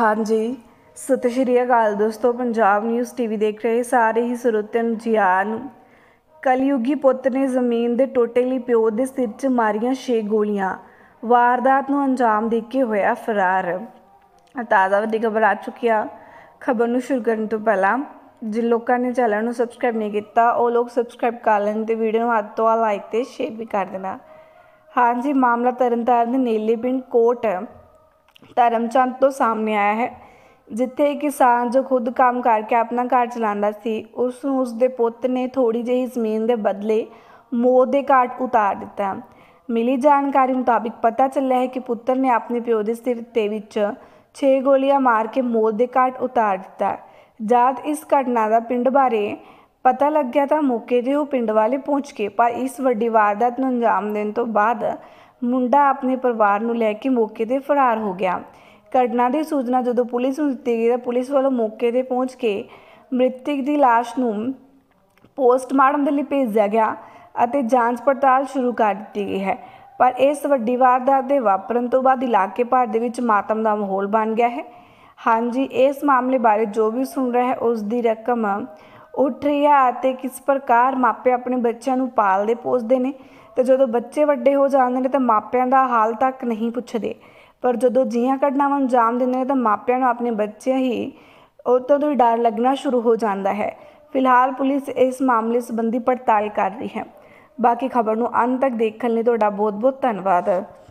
ਹਾਂਜੀ ਸਤਿ ਸ਼੍ਰੀ ਅਕਾਲ ਦੋਸਤੋ ਪੰਜਾਬ ਨਿਊਜ਼ ਟੀਵੀ ਦੇਖ ਰਹੇ ਸਾਰੇ ਹੀ ਸਰੋਤਿਆਂ ਨੂੰ ਜੀ ਆਨ ਕਲਯੁਗੀ ਪੁੱਤ ਨੇ ਜ਼ਮੀਨ ਦੇ ਟੋਟੇ ਲਈ ਪਿਓ ਦੇ ਸਿਰ 'ਚ ਮਾਰੀਆਂ 6 ਗੋਲੀਆਂ ਵਾਰਦਾਤ ਨੂੰ ਅੰਜਾਮ ਦੇ ਕੇ ਹੋਇਆ ਫਰਾਰ ਤਾਜ਼ਾ ਵੱਡੀ ਖਬਰ ਆ ਚੁੱਕੀ ਆ ਖਬਰ ਨੂੰ ਸ਼ੁਰੂ ਕਰਨ ਤੋਂ ਪਹਿਲਾਂ ਜਿਨ ਲੋਕਾਂ ਨੇ ਚੈਨਲ ਨੂੰ ਸਬਸਕ੍ਰਾਈਬ ਨਹੀਂ ਕੀਤਾ ਉਹ ਲੋਕ ਸਬਸਕ੍ਰਾਈਬ ਕਰ ਲੈਣ ਤੇ ਵੀਡੀਓ ਨੂੰ ਹੱਥ ਤੋਂ ਲਾਈਕ ਤੇ ਸ਼ੇਅਰ ਵੀ ਕਰ ਦੇਣਾ ਹਾਂਜੀ ਮਾਮਲਾ ਤਰਨਤਾਰਨ ਦੇ ਨੀਲੇ ਪਿੰਡ ਕੋਟ ਧਰਮਚੰਦ ਤੋਂ ਸਾਹਮਣੇ ਆਇਆ ਹੈ ਜਿੱਥੇ ਕਿਸਾਨ ਜੋ ਖੁਦ ਕੰਮ ਕਰਕੇ ਆਪਣਾ ਘਰ ਚਲਾਉਂਦਾ ਸੀ ਉਸ ਨੂੰ ਉਸ ਦੇ ਪੁੱਤ ਨੇ ਥੋੜੀ ਜਿਹੀ ਜ਼ਮੀਨ ਦੇ ਬਦਲੇ ਮੋਹ ਦੇ ਘਾਟ ਉਤਾਰ ਦਿੱਤਾ ਮਿਲੀ ਜਾਣਕਾਰੀ ਮੁਤਾਬਿਕ ਪਤਾ ਚੱਲਿਆ ਹੈ ਕਿ ਪੁੱਤਰ ਨੇ ਆਪਣੇ ਪਿਓ ਦੇ ਸਿਰ ਤੇ ਵਿੱਚ 6 ਗੋਲੀਆਂ ਮਾਰ ਕੇ ਮੋਹ ਦੇ ਘਾਟ ਉਤਾਰ ਦਿੱਤਾ ਜਦ ਇਸ ਘਟਨਾ ਦਾ ਪਿੰਡ ਬਾਰੇ ਪਤਾ ਲੱਗਿਆ ਤਾਂ ਮੌਕੇ 'ਤੇ ਉਹ ਪਿੰਡ ਵਾਲੇ ਪਹੁੰਚ ਕੇ ਪਰ ਇਸ ਵੱਡੀ ਵਾਰਦਾਤ ਨੂੰ ਅੰਜਾਮ ਦੇਣ ਤੋਂ ਬਾਅਦ ਮੁੰਡਾ ਆਪਣੇ ਪਰਿਵਾਰ ਨੂੰ ਲੈ ਕੇ ਮੌਕੇ ਤੇ ਫਰਾਰ ਹੋ ਗਿਆ ਘਟਨਾ ਦੀ ਸੂਚਨਾ ਜਦੋਂ ਪੁਲਿਸ ਨੂੰ ਦਿੱਤੀ ਗਈ ਤਾਂ ਪੁਲਿਸ ਵੱਲੋਂ ਮੌਕੇ ਤੇ ਪਹੁੰਚ ਕੇ ਮ੍ਰਿਤਕ ਦੀ লাশ ਨੂੰ ਪੋਸਟਮਾਰਟਮ ਦੇ ਲਈ ਭੇਜਿਆ ਗਿਆ ਅਤੇ ਜਾਂਚ ਪੜਤਾਲ ਸ਼ੁਰੂ ਕਰ ਦਿੱਤੀ ਗਈ ਹੈ ਪਰ ਇਸ ਵੱਡੀ ਵਾਰਦਾਤ ਦੇ ਵਾਪਰਨ ਤੋਂ ਬਾਅਦ ਇਲਾਕੇ ਭਰ ਦੇ ਵਿੱਚ ਮਾਤਮ ਦਾ ਮਾਹੌਲ ਬਣ ਗਿਆ ਹੈ ਹਾਂਜੀ ਇਸ ਮਾਮਲੇ ਬਾਰੇ ਜੋ ਵੀ ਸੁਣ ਰਿਹਾ ਹੈ ਉਸ ਦੀ ਰਕਮ ਉੱਠ ਰਿਹਾ ਅਤੇ ਕਿਸ ਪ੍ਰਕਾਰ ਮਾਪੇ ਆਪਣੇ ਬੱਚਿਆਂ ਨੂੰ ਪਾਲਦੇ ਪੋਸਦੇ ਨੇ ਤੇ ਜਦੋਂ ਬੱਚੇ ਵੱਡੇ ਹੋ ਜਾਂਦੇ ਨੇ ਤਾਂ ਮਾਪਿਆਂ ਦਾ ਹਾਲ ਤੱਕ ਨਹੀਂ ਪੁੱਛਦੇ ਪਰ ਜਦੋਂ ਕੱਢਣਾ ਘਟਨਾਵਾਂ ਅੰਜਾਮ ਦਿੰਦੇ ਨੇ ਤਾਂ ਮਾਪਿਆਂ ਨੂੰ ਆਪਣੇ ਬੱਚੇ ਹੀ ਉਹ ਤੋਂ ਵੀ ਡਰ ਲੱਗਣਾ ਸ਼ੁਰੂ ਹੋ ਜਾਂਦਾ ਹੈ ਫਿਲਹਾਲ ਪੁਲਿਸ ਇਸ ਮਾਮਲੇ ਸੰਬੰਧੀ ਪੜਤਾਲ ਕਰ ਰਹੀ ਹੈ ਬਾਕੀ ਖਬਰ ਨੂੰ ਅੰਤ ਤੱਕ ਦੇਖਣ ਲਈ ਤੁਹਾਡਾ ਬਹੁਤ ਬਹੁਤ ਧੰਨਵਾਦ